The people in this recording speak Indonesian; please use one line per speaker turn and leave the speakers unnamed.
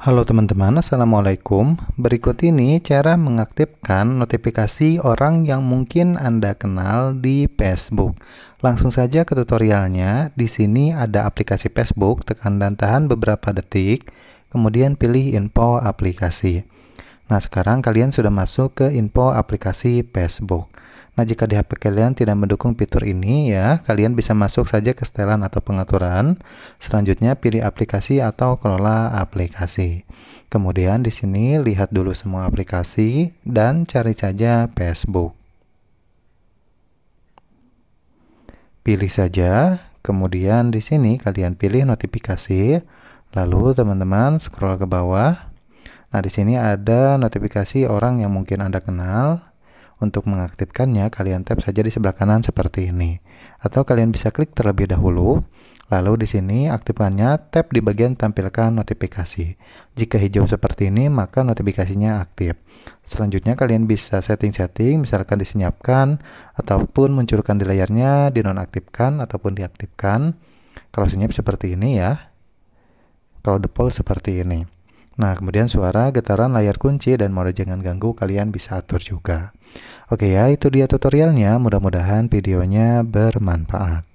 Halo teman-teman, Assalamualaikum. Berikut ini cara mengaktifkan notifikasi orang yang mungkin Anda kenal di Facebook. Langsung saja ke tutorialnya. Di sini ada aplikasi Facebook, tekan dan tahan beberapa detik, kemudian pilih info aplikasi. Nah, sekarang kalian sudah masuk ke info aplikasi Facebook. Nah, jika di HP kalian tidak mendukung fitur ini ya, kalian bisa masuk saja ke setelan atau pengaturan. Selanjutnya pilih aplikasi atau kelola aplikasi. Kemudian di sini lihat dulu semua aplikasi dan cari saja Facebook. Pilih saja, kemudian di sini kalian pilih notifikasi. Lalu teman-teman scroll ke bawah Nah, di sini ada notifikasi orang yang mungkin Anda kenal. Untuk mengaktifkannya, kalian tap saja di sebelah kanan seperti ini. Atau kalian bisa klik terlebih dahulu. Lalu di sini aktifkannya tap di bagian tampilkan notifikasi. Jika hijau seperti ini, maka notifikasinya aktif. Selanjutnya kalian bisa setting-setting, misalkan disenyapkan, ataupun munculkan di layarnya, dinonaktifkan, ataupun diaktifkan. Kalau senyap seperti ini ya. Kalau default seperti ini. Nah, kemudian suara getaran layar kunci dan mode jangan ganggu kalian bisa atur juga. Oke ya, itu dia tutorialnya. Mudah-mudahan videonya bermanfaat.